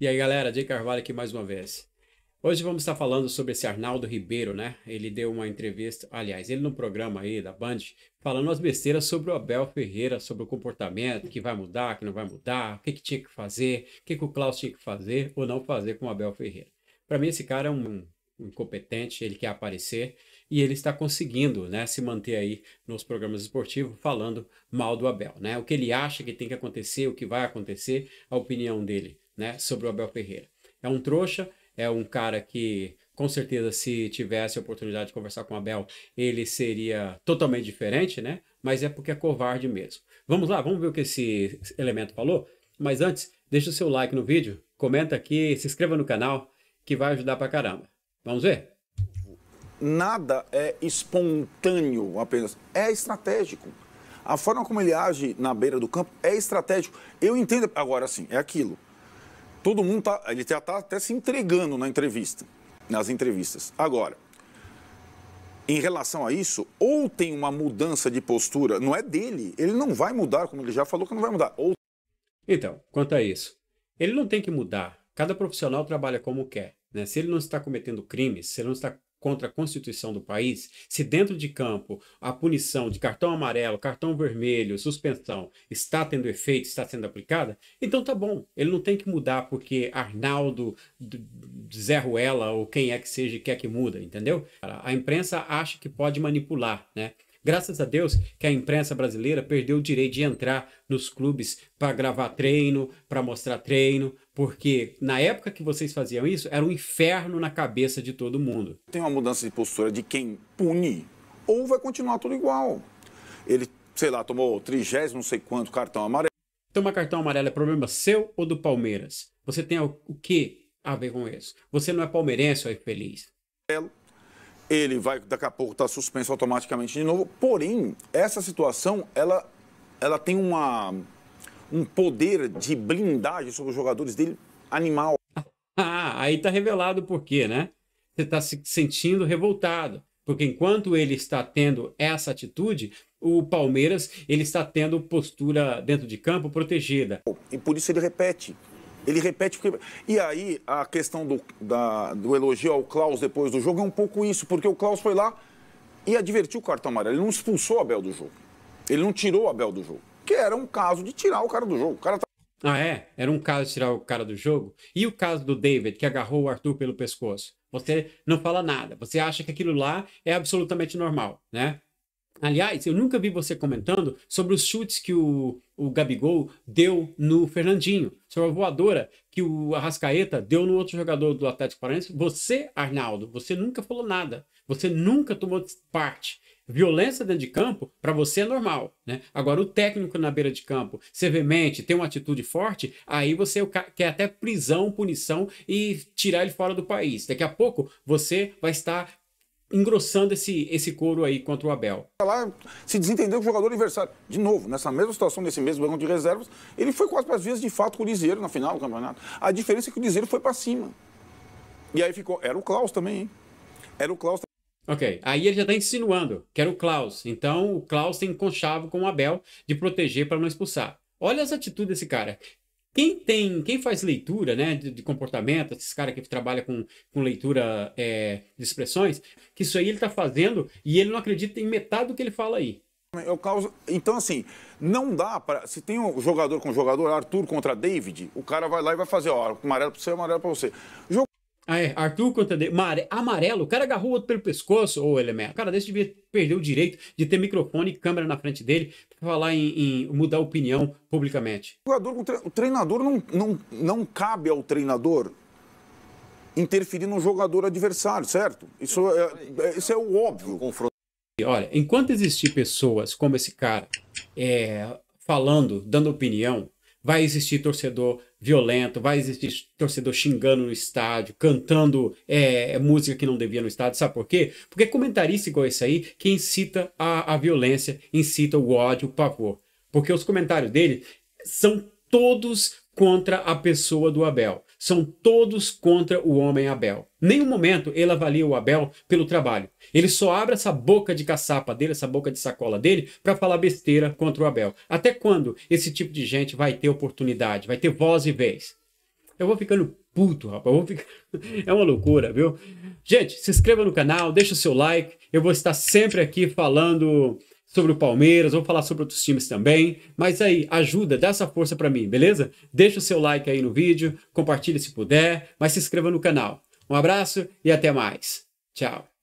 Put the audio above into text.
E aí galera, Jay Carvalho aqui mais uma vez. Hoje vamos estar falando sobre esse Arnaldo Ribeiro, né? Ele deu uma entrevista, aliás, ele no programa aí da Band, falando as besteiras sobre o Abel Ferreira, sobre o comportamento, que vai mudar, que não vai mudar, o que, que tinha que fazer, o que, que o Klaus tinha que fazer ou não fazer com o Abel Ferreira. Para mim, esse cara é um, um incompetente, ele quer aparecer e ele está conseguindo né, se manter aí nos programas esportivos falando mal do Abel. Né? O que ele acha que tem que acontecer, o que vai acontecer, a opinião dele né, sobre o Abel Ferreira. É um trouxa, é um cara que, com certeza, se tivesse a oportunidade de conversar com o Abel, ele seria totalmente diferente, né? Mas é porque é covarde mesmo. Vamos lá, vamos ver o que esse elemento falou. Mas antes, deixa o seu like no vídeo, comenta aqui, se inscreva no canal, que vai ajudar pra caramba. Vamos ver? Nada é espontâneo apenas, é estratégico. A forma como ele age na beira do campo é estratégico. Eu entendo. Agora, sim, é aquilo todo mundo tá, ele já está até se entregando na entrevista, nas entrevistas. Agora, em relação a isso, ou tem uma mudança de postura, não é dele, ele não vai mudar, como ele já falou que não vai mudar. Ou... Então, quanto a isso, ele não tem que mudar. Cada profissional trabalha como quer. Né? Se ele não está cometendo crimes, se ele não está contra a Constituição do país, se dentro de campo a punição de cartão amarelo, cartão vermelho, suspensão está tendo efeito, está sendo aplicada, então tá bom. Ele não tem que mudar porque Arnaldo, Zé Ruela ou quem é que seja quer que muda, entendeu? A imprensa acha que pode manipular, né? Graças a Deus que a imprensa brasileira perdeu o direito de entrar nos clubes para gravar treino, para mostrar treino, porque na época que vocês faziam isso, era um inferno na cabeça de todo mundo. Tem uma mudança de postura de quem pune ou vai continuar tudo igual. Ele, sei lá, tomou trigésimo, não sei quanto cartão amarelo. Tomar então, cartão amarelo é problema seu ou do Palmeiras? Você tem o, o que a ver com isso? Você não é palmeirense ou é feliz? Ele vai, daqui a pouco, estar tá suspenso automaticamente de novo. Porém, essa situação, ela, ela tem uma um poder de blindagem sobre os jogadores dele animal. Ah, aí está revelado por quê, né? Você está se sentindo revoltado. Porque enquanto ele está tendo essa atitude, o Palmeiras ele está tendo postura dentro de campo protegida. E por isso ele repete. Ele repete. Porque... E aí a questão do, da, do elogio ao Klaus depois do jogo é um pouco isso, porque o Klaus foi lá e advertiu o cartão amarelo. Ele não expulsou o Abel do jogo. Ele não tirou o Abel do jogo que era um caso de tirar o cara do jogo. O cara tá... Ah, é? Era um caso de tirar o cara do jogo? E o caso do David, que agarrou o Arthur pelo pescoço? Você não fala nada, você acha que aquilo lá é absolutamente normal, né? Aliás, eu nunca vi você comentando sobre os chutes que o, o Gabigol deu no Fernandinho, sobre a voadora que o Arrascaeta deu no outro jogador do Atlético Paranaense. Você, Arnaldo, você nunca falou nada. Você nunca tomou parte Violência dentro de campo, para você é normal. Né? Agora, o técnico na beira de campo, ser veemente, ter uma atitude forte, aí você é quer até prisão, punição e tirar ele fora do país. Daqui a pouco, você vai estar engrossando esse, esse couro aí contra o Abel. Tá lá se desentendeu com o jogador adversário. De novo, nessa mesma situação, nesse mesmo banco de reservas, ele foi quase para as vezes de fato com o Liseiro na final do campeonato. A diferença é que o Liseiro foi para cima. E aí ficou. Era o Klaus também, hein? Era o Klaus Ok, aí ele já está insinuando que era o Klaus. Então o Klaus tem conchavo com o Abel de proteger para não expulsar. Olha as atitudes desse cara. Quem tem, quem faz leitura né, de, de comportamento, esses caras que trabalham com, com leitura é, de expressões, que isso aí ele está fazendo e ele não acredita em metade do que ele fala aí. Eu causo... Então, assim, não dá para. Se tem um jogador com jogador, Arthur contra David, o cara vai lá e vai fazer, ó, amarelo para você, amarelo para você. Jog... Ah, é, Arthur contra de... Mare... amarelo, o cara agarrou o outro pelo pescoço, ou oh, ele é O cara desse devia perder o direito de ter microfone e câmera na frente dele para falar em, em, mudar opinião publicamente. O, jogador, o, treinador não, não, não cabe ao treinador interferir no jogador adversário, certo? Isso é, é isso é o óbvio. confronto. Olha, enquanto existir pessoas como esse cara é, falando, dando opinião, vai existir torcedor violento, vai existir torcedor xingando no estádio, cantando é, é, música que não devia no estádio. Sabe por quê? Porque comentarista igual esse aí que incita a, a violência, incita o ódio, o pavor. Porque os comentários dele são todos contra a pessoa do Abel são todos contra o homem Abel. Nenhum momento ele avalia o Abel pelo trabalho. Ele só abre essa boca de caçapa dele, essa boca de sacola dele, para falar besteira contra o Abel. Até quando esse tipo de gente vai ter oportunidade, vai ter voz e vez? Eu vou ficando puto, rapaz. Eu vou ficar... É uma loucura, viu? Gente, se inscreva no canal, deixa o seu like. Eu vou estar sempre aqui falando sobre o Palmeiras, vamos falar sobre outros times também. Mas aí, ajuda, dá essa força para mim, beleza? Deixa o seu like aí no vídeo, compartilha se puder, mas se inscreva no canal. Um abraço e até mais. Tchau.